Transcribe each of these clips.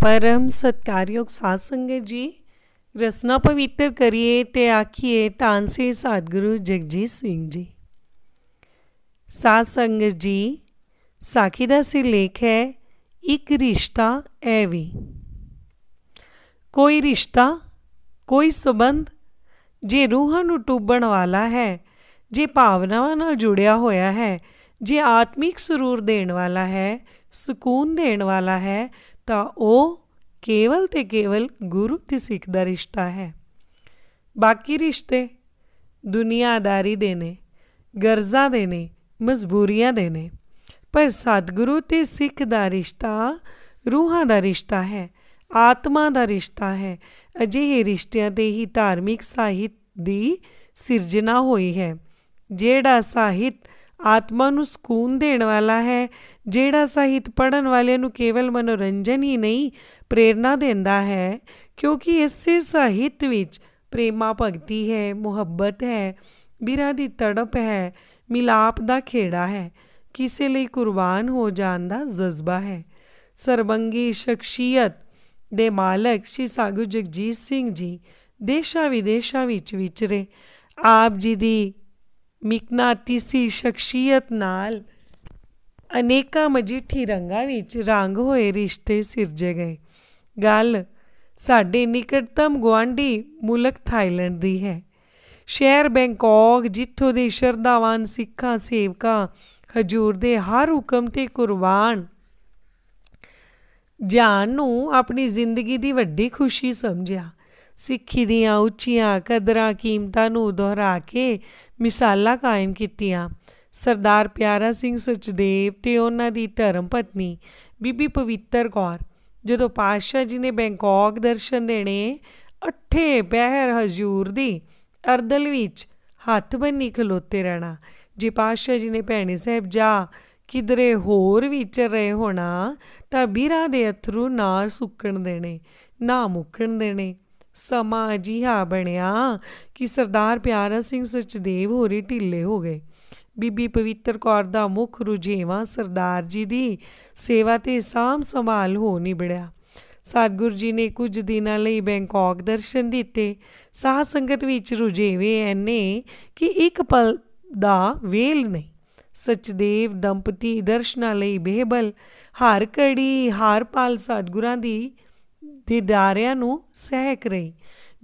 ਪਰਮ ਸਤਕਾਰਯੋਗ ਸਾਧ ਸੰਗਤ ਜੀ ਰਸਨਾ પરમ સત્કાર્યોગ સાસંગે જી રસના પવિત્ર કરીએ તે આખીએ તાનસી સદગુરુ જગજીતસિંહજી સાસંગજી સાખીદાસી ਲੇਖ ਹੈ ਇੱਕ ਰਿਸ਼ਤਾ ਐ ਵੀ ਕੋਈ ਰਿਸ਼ਤਾ ਕੋਈ ਸਬੰਧ ਜੇ ਰੂਹਾਂ ਨੂੰ ਟੁੱਬਣ ਵਾਲਾ ਹੈ ਜੇ ਭਾਵਨਾਵਾਂ ਨਾਲ ਜੁੜਿਆ ਹੋਇਆ ਹੈ ਜੇ ਆਤਮਿਕ ਸਰੂਰ ਦੇਣ ਵਾਲਾ ਹੈ ਸਕੂਨ ਦੇਣ ਵਾਲਾ ਹੈ ਤਾਂ ਉਹ ਕੇਵਲ ਤੇ ਕੇਵਲ ਗੁਰੂ ਤੇ ਸਿੱਖ ਦਾ ਰਿਸ਼ਤਾ ਹੈ ਬਾਕੀ ਰਿਸ਼ਤੇ ਦੁਨੀਆਦਾਰੀ ਦੇ ਨੇ ਗਰਜ਼ਾਂ ਦੇ ਨੇ ਮਜਬੂਰੀਆਂ ਦੇ ਨੇ ਪਰ ਸਤਿਗੁਰੂ ਤੇ ਸਿੱਖ ਦਾ ਰਿਸ਼ਤਾ ਰੂਹਾਂ ਦਾ ਰਿਸ਼ਤਾ ਹੈ ਆਤਮਾ ਦਾ ਰਿਸ਼ਤਾ ਹੈ ਅਜਿਹੇ ਰਿਸ਼ਤਿਆਂ ਤੇ ਹੀ ਧਾਰਮਿਕ ਸਾਹਿਤ ਦੀ ਸਿਰਜਣਾ ਹੋਈ ਹੈ ਜਿਹੜਾ ਸਾਹਿਤ ਆਤਮਾ ਨੂੰ ਸਕੂਨ ਦੇਣ ਵਾਲਾ ਹੈ ਜਿਹੜਾ ਸਾਹਿਤ ਪੜਨ ਵਾਲੇ ਨੂੰ ਕੇਵਲ ਮਨੋਰੰਜਨ ਹੀ ਨਹੀਂ ਪ੍ਰੇਰਣਾ ਦਿੰਦਾ ਹੈ ਕਿਉਂਕਿ ਇਸੇ ਸਾਹਿਤ ਵਿੱਚ ਪ੍ਰੇਮਾ ਭਗਤੀ ਹੈ ਮੁਹੱਬਤ ਹੈ ਬਿਰਾ ਦੀ ਤੜਪ ਹੈ ਮਿਲਾਪ ਦਾ ਖੇੜਾ ਹੈ ਕਿਸੇ ਲਈ ਕੁਰਬਾਨ ਹੋ ਜਾਣ ਦਾ ਜਜ਼ਬਾ ਹੈ ਸਰਬੰਗੀ ਸ਼ਖਸੀਅਤ ਦੇ ਮਾਲਕ ਸ਼੍ਰੀ ਸਾਗੂ ਜਗਜੀਤ ਸਿੰਘ ਜੀ ਦੇਸ਼ਾਂ ਵਿਦੇਸ਼ਾਂ ਵਿੱਚ ਵਿਚਰੇ ਆਪ ਜੀ ਦੀ ਮਿਕਨਾਤੀਸੀ ਸ਼ਖਸੀਅਤ ਨਾਲ ਅਨੇਕਾਂ ਮਜੀਠੀ ਰੰਗਾਂ ਵਿੱਚ ਰੰਗ ਹੋਏ ਰਿਸ਼ਤੇ ਸਿਰਜੇ ਗਏ ਗੱਲ ਸਾਡੇ ਨਿਕਟਤਮ ਗਵਾਂਢੀ ਮੁਲਕ ਥਾਈਲੈਂਡ ਦੀ ਹੈ ਸ਼ਹਿਰ ਬੈਂਕਾਕ ਜਿੱਥੋਂ ਦੇ ਸ਼ਰਧਾਵਾਨ ਸਿੱਖਾਂ ਸੇਵਕਾਂ ਹਜੂਰ ਦੇ ਹਰ ਹੁਕਮ ਤੇ ਕੁਰਬਾਨ ਜਾਨ ਨੂੰ ਆਪਣੀ ਜ਼ਿੰਦਗੀ ਦੀ ਵੱਡੀ ਖੁਸ਼ੀ ਸਮਝਿਆ ਸਿੱਖੀ ਦੀਆਂ ਉੱਚੀਆਂ ਕਦਰਾਂ ਕੀਮਤਾਂ ਨੂੰ ਦੁਹਰਾ ਕੇ ਮਿਸਾਲਾਂ ਕਾਇਮ ਕੀਤੀਆਂ ਸਰਦਾਰ ਪਿਆਰਾ ਸਿੰਘ ਸਚਦੇਵ ਤੇ ਉਹਨਾਂ ਦੀ ਧਰਮ ਪਤਨੀ ਬੀਬੀ ਪਵਿੱਤਰ ਕੌਰ ਜਦੋਂ ਪਾਸ਼ਾ ਜੀ ਨੇ ਬੈਂਕਾਕ ਦਰਸ਼ਨ ਦੇਣੇ ਅੱਠੇ ਬਹਿਰ ਹਜ਼ੂਰ ਦੀ ਅਰਦਲ ਵਿੱਚ ਹੱਥ ਬੰਨੀ ਖਲੋਤੇ ਰਹਿਣਾ ਜੇ ਪਾਸ਼ਾ ਜੀ ਨੇ ਭੈਣੇ ਸਾਹਿਬ ਜਾ ਕਿਦਰੇ ਹੋਰ ਵਿੱਚ ਰਹੇ ਹੋਣਾ ਤਾਂ ਬੀਰਾ ਦੇ ਅਥਰੂ ਨਾਰ ਸੁੱਕਣ ਦੇਣੇ ਨਾ ਮੁੱਕਣ ਦੇਣੇ ਸਮਾਂ ਅਜੀਹਾ ਬਣਿਆ ਕਿ ਸਰਦਾਰ ਪਿਆਰਾ ਸਿੰਘ ਸਚਦੇਵ ਹੋਰੇ ਢਿੱਲੇ ਹੋ ਗਏ ਬੀਬੀ ਪਵਿੱਤਰ ਕੌਰ ਦਾ ਮੁਖ ਰੁਝੇਵਾ ਸਰਦਾਰ ਜੀ ਦੀ ਸੇਵਾ ਤੇ ਸਾਮ ਸੰਭਾਲ ਹੋ ਨਿਬੜਿਆ ਸਤਗੁਰ ਜੀ ਨੇ ਕੁਝ ਦਿਨਾਂ ਲਈ ਬੈਂਕਾਕ ਦਰਸ਼ਨ ਦਿੱਤੇ ਸਾਹ ਸੰਗਤ ਵਿੱਚ ਰੁਝੇਵੇ ਐਨੇ ਕਿ ਇੱਕ ਪਲ ਦਾ ਵੇਲ ਨਹੀਂ ਸਚਦੇਵ ਦੰਪਤੀ ਦਰਸ਼ਨਾਂ ਲਈ ਬੇਹਬਲ ਹਰ ਕੜੀ ਹਰ ਪਲ ਸਤਗੁਰਾਂ ਦੀ ਤੇ ਦਾਰਿਆਂ ਨੂੰ ਸਹਿਕ ਰਹੀ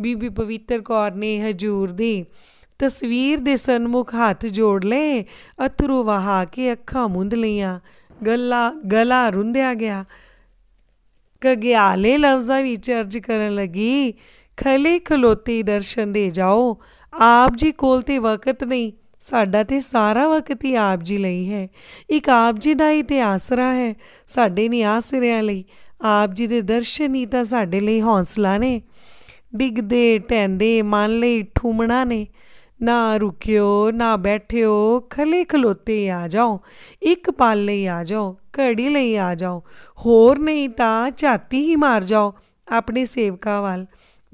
ਬੀਬੀ ਪਵਿੱਤਰ ਕੌਰ ਨੇ ਹਜੂਰ ਦੀ ਤਸਵੀਰ ਦੇ ਸਨਮੁਖ ਹੱਥ ਜੋੜ ਲਏ ਅਥਰੂ ਵਹਾ ਕੇ ਅੱਖਾਂ ਮੁੰਦ ਲਈਆਂ ਗੱਲਾ ਗਲਾ ਰੁੰਦਿਆ ਗਿਆ ਕਗਿਆਲੇ ਲਫ਼ਜ਼ਾਂ ਵਿੱਚ ਅਰਜ ਕਰਨ ਲੱਗੀ ਖਲੇ ਖਲੋਤੀ ਦਰਸ਼ਨ ਦੇ ਜਾਓ ਆਪ ਜੀ ਕੋਲ ਤੇ ਵਕਤ ਨਹੀਂ ਸਾਡਾ ਤੇ ਸਾਰਾ ਵਕਤ ਹੀ ਆਪ ਜੀ ਲਈ ਹੈ ਇੱਕ ਆਪ ਜੀ ਦਾ ਹੀ ਤੇ ਆਸਰਾ ਹੈ ਸਾਡੇ ਆਸਰਿਆਂ ਲਈ ਆਪ ਜੀ ਦੇ ਦਰਸ਼ਨ ਹੀ ਤਾਂ ਸਾਡੇ ਲਈ ਹੌਸਲਾ ਨੇ ਡਿੱਗਦੇ ਟੈਂਦੇ ਮਨ ਲਈ ਠੂਮਣਾ ਨੇ ਨਾ ਰੁਕਿਓ ਨਾ ਬੈਠਿਓ ਖਲੇ ਖਲੋਤੇ ਆ ਜਾਓ ਇੱਕ ਪਲ ਲਈ ਆ ਜਾਓ ਘੜੀ ਲਈ ਆ ਜਾਓ ਹੋਰ ਨਹੀਂ ਤਾਂ ਝਾਤੀ ਹੀ ਮਾਰ ਜਾਓ ਆਪਣੇ ਸੇਵਕਾ ਵੱਲ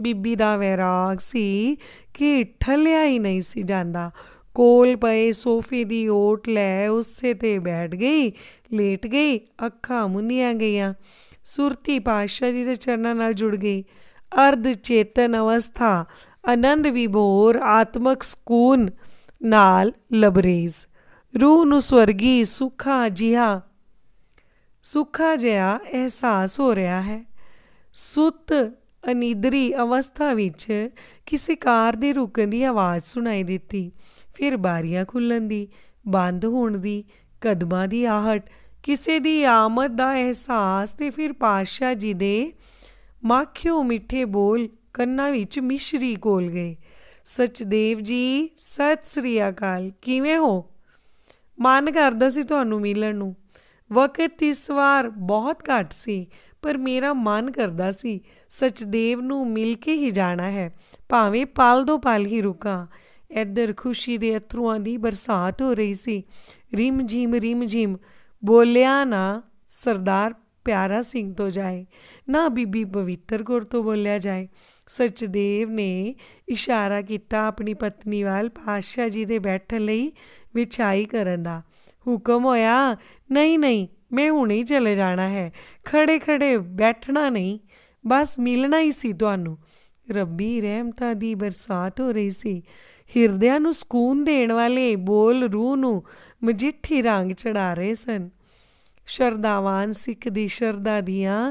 ਬੀਬੀ ਦਾ ਵੈਰਾਗ ਸੀ ਕਿ ਠਲਿਆ ਹੀ ਨਹੀਂ ਸੀ ਜਾਂਦਾ ਕੋਲ ਪਏ ਸੋਫੇ ਦੀ ਓਟ ਲੈ ਉਸੇ ਤੇ ਬੈਠ ਗਈ ਲੇਟ ਗਈ ਅੱਖਾਂ ਮੁੰਨੀਆਂ ਗਈਆਂ ਸੁਰਤੀ ਭਾਸ਼ਾ ਦੀ ਚਰਨਾਂ ਨਾਲ ਜੁੜ ਗਈ ਅਰਧ ਚੇਤਨ ਅਵਸਥਾ ਆਨੰਦ ਵਿਭੋਰ ਆਤਮਕ ਸਕੂਨ ਨਾਲ ਲਬਰੇਜ਼ ਰੂਹ ਨੂੰ ਸਵਰਗੀ ਸੁਖਾ ਜਿਹਾ ਸੁਖਾ ਜਿਹਾ ਅਹਿਸਾਸ ਹੋ ਰਿਹਾ ਹੈ ਸੁਤ ਅਨਿਦਰੀ ਅਵਸਥਾ ਵਿੱਚ ਕਿਸੇ ਕਾਰ ਦੇ ਰੁਕਣ ਦੀ ਆਵਾਜ਼ ਸੁਣਾਈ ਦਿੱਤੀ ਫਿਰ ਬਾਰੀਆਂ ਖੁੱਲਣ ਦੀ ਬੰਦ ਹੋਣ ਦੀ ਕਦਮਾਂ ਦੀ ਆਹਟ ਕਿਸੇ ਦੀ ਆਮਦ ਦਾ ਅਹਿਸਾਸ ਤੇ ਫਿਰ ਪਾਸ਼ਾ ਜੀ ਦੇ ਮਾਖਿਓ ਮਿੱਠੇ ਬੋਲ ਕੰਨਾਂ ਵਿੱਚ ਮਿਸ਼ਰੀ ਕੋਲ ਗਏ ਸਚਦੇਵ ਜੀ ਸਤਿ ਸ੍ਰੀ ਅਕਾਲ ਕਿਵੇਂ ਹੋ ਮਨ ਕਰਦਾ ਸੀ ਤੁਹਾਨੂੰ ਮਿਲਣ ਨੂੰ ਵਕਤ ਇਸ ਵਾਰ ਬਹੁਤ ਘੱਟ ਸੀ ਪਰ ਮੇਰਾ ਮਨ ਕਰਦਾ ਸੀ ਸਚਦੇਵ ਨੂੰ ਮਿਲ ਕੇ ਹੀ ਜਾਣਾ ਹੈ ਭਾਵੇਂ ਪਲ ਦੋ ਪਲ ਹੀ ਰੁਕਾਂ ਇੱਧਰ ਖੁਸ਼ੀ ਦੇ ਅਥਰੂਆਂ ਦੀ ਬਰਸਾਤ ਹੋ ਰਹੀ ਸੀ ਰਿਮ ਜੀਮ ਰਿਮ ਜੀਮ ਬੋਲਿਆ ਨਾ ਸਰਦਾਰ ਪਿਆਰਾ ਸਿੰਘ ਤੋਂ ਜਾਏ ਨਾ ਬੀਬੀ ਪਵਿੱਤਰ ਗੁਰ ਤੋਂ ਬੋਲਿਆ ਜਾਏ ਸਚਦੇਵ ਨੇ ਇਸ਼ਾਰਾ ਕੀਤਾ ਆਪਣੀ ਪਤਨੀ ਵਾਲ ਪਾਸ਼ਾ ਜੀ ਦੇ ਬੈਠਣ ਲਈ ਵਿਛਾਈ ਕਰਨ ਦਾ ਹੁਕਮ ਹੋਇਆ ਨਹੀਂ ਨਹੀਂ ਮੈਂ ਹੁਣੇ ਹੀ ਚਲੇ ਜਾਣਾ ਹੈ ਖੜੇ ਖੜੇ ਬੈਠਣਾ ਨਹੀਂ ਬਸ ਮਿਲਣਾ ਹੀ ਸੀ ਤੁਹਾਨੂੰ ਰੱਬੀ ਰਹਿਮਤਾਂ ਦੀ ਬਰਸਾਤ ਹੋ ਰਹੀ ਸੀ ਹਿਰਦਿਆਂ ਨੂੰ ਸਕੂਨ ਦੇਣ ਵਾਲੇ ਬੋਲ ਰੂਹ ਨੂੰ ਮਜਿੱਠੀ ਰੰਗ ਚੜਾ ਰਹੇ ਸਨ ਸ਼ਰਦਾਵਾਨ ਸਿੱਖ ਦੀ ਸ਼ਰਦਾ ਦੀਆਂ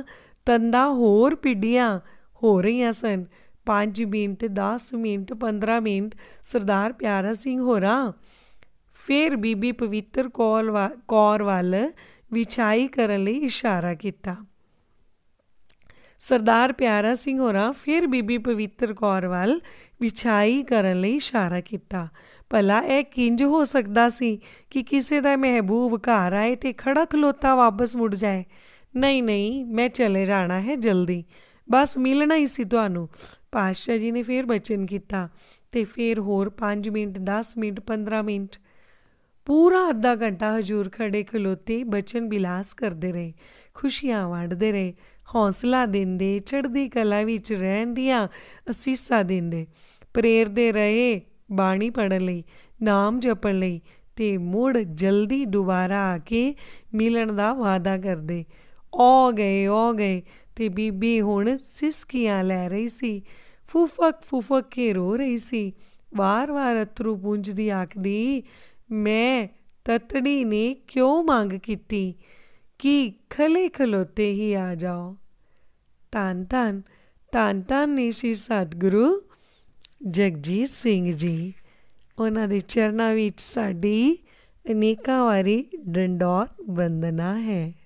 ਤੰਦਾ ਹੋਰ ਪਿੱਡੀਆਂ ਹੋ ਰਹੀਆਂ ਸਨ 5 minute 10 minute 15 minute Sardar Pyara Singh ਹੋਰਾਂ ਫੇਰ ਬੀਬੀ ਪਵਿੱਤਰ ਕੌਰ ਵਾਲ ਵਿਚਾਈ ਕਰਨ ਲਈ ਇਸ਼ਾਰਾ ਕੀਤਾ ਸਰਦਾਰ ਪਿਆਰਾ ਸਿੰਘ ਹੋਰਾਂ ਫਿਰ ਬੀਬੀ ਪਵਿੱਤਰ ਕੌਰ ਵੱਲ ਵਿਛਾਈ ਕਰਨ ਲਈ ਇਸ਼ਾਰਾ ਕੀਤਾ ਭਲਾ ਇਹ ਕਿੰਜ ਹੋ ਸਕਦਾ ਸੀ ਕਿ ਕਿਸੇ ਦਾ ਮਹਿਬੂਬ ਘਰ ਆਏ ਤੇ ਖੜਾ ਖਲੋਤਾ ਵਾਪਸ ਮੁੜ ਜਾਏ ਨਹੀਂ ਨਹੀਂ ਮੈਂ ਚਲੇ ਜਾਣਾ ਹੈ ਜਲਦੀ ਬਸ ਮਿਲਣਾ ਹੀ ਸੀ ਤੁਹਾਨੂੰ ਪਾਸ਼ਾ ਜੀ ਨੇ ਫਿਰ ਬਚਨ ਕੀਤਾ ਤੇ ਫਿਰ ਹੋਰ 5 ਮਿੰਟ 10 ਮਿੰਟ 15 ਮਿੰਟ ਪੂਰਾ ਅੱਧਾ ਘੰਟਾ ਹਜੂਰ ਖੜੇ ਖਲੋਤੇ ਬਚਨ ਬਿਲਾਸ ਕਰਦੇ ਰਹੇ ਖੁਸ਼ੀਆਂ ਵੰਡਦੇ ਰਹੇ ਹੌਸਲਾ ਦਿੰਦੇ ਚੜ੍ਹਦੀ ਕਲਾ ਵਿੱਚ ਰਹਿਣ ਦੀਆਂ ਅਸੀਸਾਂ ਦਿੰਦੇ ਪ੍ਰੇਰਦੇ ਰਹੇ ਬਾਣੀ ਪੜਨ ਲਈ ਨਾਮ ਜਪਣ ਲਈ ਤੇ ਮੁੜ ਜਲਦੀ ਦੁਬਾਰਾ ਆ ਕੇ ਮਿਲਣ ਦਾ ਵਾਅਦਾ ਕਰਦੇ ਆ ਗਏ ਆ ਗਏ ਤੇ ਬੀਬੀ ਹੁਣ ਸਿਸਕੀਆਂ ਲੈ ਰਹੀ ਸੀ ਫੁਫਕ ਫੁਫਕ ਕੇ ਰੋ ਰਹੀ ਸੀ ਵਾਰ-ਵਾਰ ਅਤਰੂ ਪੁੰਜਦੀ ਆਖਦੀ ਮੈਂ ਤਤੜੀ ਨੇ ਕਿਉਂ ਮੰਗ ਕੀਤੀ ਕਿ ਖਲੇ ਖਲੋਤੇ ਹੀ ਆ ਜਾਓ ਤਾਂ ਤਾਂ ਤਾਂ ਤਨ ਸੀ ਸਤਿਗੁਰੂ ਜਗਜੀਤ ਸਿੰਘ ਜੀ ਉਹਨਾਂ ਦੇ ਚਰਨਾਂ ਵਿੱਚ ਸਾਡੀ ਅਨੇਕਾਂ ਵਾਰੀ ਡੰਡੋਤ ਵੰਦਨਾ ਹੈ